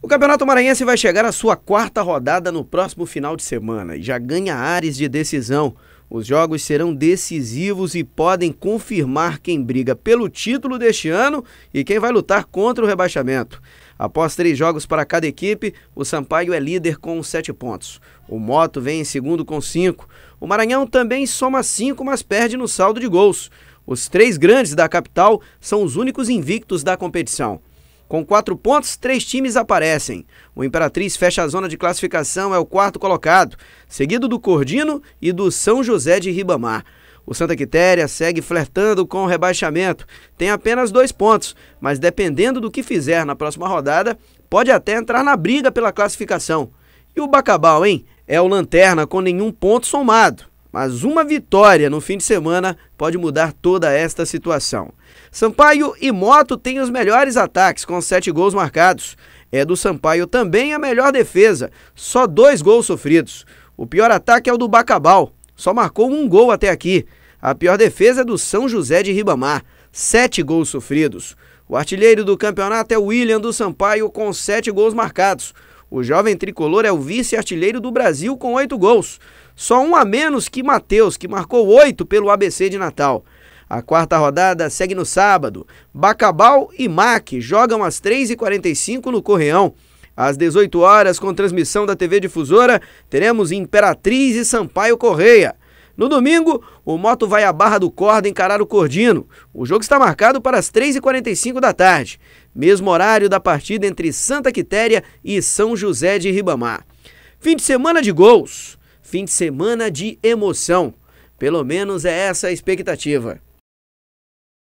O Campeonato Maranhense vai chegar à sua quarta rodada no próximo final de semana e já ganha ares de decisão. Os jogos serão decisivos e podem confirmar quem briga pelo título deste ano e quem vai lutar contra o rebaixamento. Após três jogos para cada equipe, o Sampaio é líder com sete pontos. O Moto vem em segundo com cinco. O Maranhão também soma cinco, mas perde no saldo de gols. Os três grandes da capital são os únicos invictos da competição. Com quatro pontos, três times aparecem. O Imperatriz fecha a zona de classificação, é o quarto colocado, seguido do Cordino e do São José de Ribamar. O Santa Quitéria segue flertando com o rebaixamento. Tem apenas dois pontos, mas dependendo do que fizer na próxima rodada, pode até entrar na briga pela classificação. E o Bacabal, hein? É o Lanterna com nenhum ponto somado. Mas uma vitória no fim de semana pode mudar toda esta situação. Sampaio e Moto têm os melhores ataques, com sete gols marcados. É do Sampaio também a melhor defesa, só dois gols sofridos. O pior ataque é o do Bacabal, só marcou um gol até aqui. A pior defesa é do São José de Ribamar, sete gols sofridos. O artilheiro do campeonato é o William do Sampaio, com sete gols marcados. O jovem tricolor é o vice-artilheiro do Brasil com oito gols, só um a menos que Matheus, que marcou oito pelo ABC de Natal. A quarta rodada segue no sábado. Bacabal e MAC jogam às 3h45 no Correão. Às 18 horas, com transmissão da TV Difusora, teremos Imperatriz e Sampaio Correia. No domingo, o Moto vai à Barra do Corda encarar o Cordino. O jogo está marcado para as 3h45 da tarde, mesmo horário da partida entre Santa Quitéria e São José de Ribamar. Fim de semana de gols, fim de semana de emoção. Pelo menos é essa a expectativa.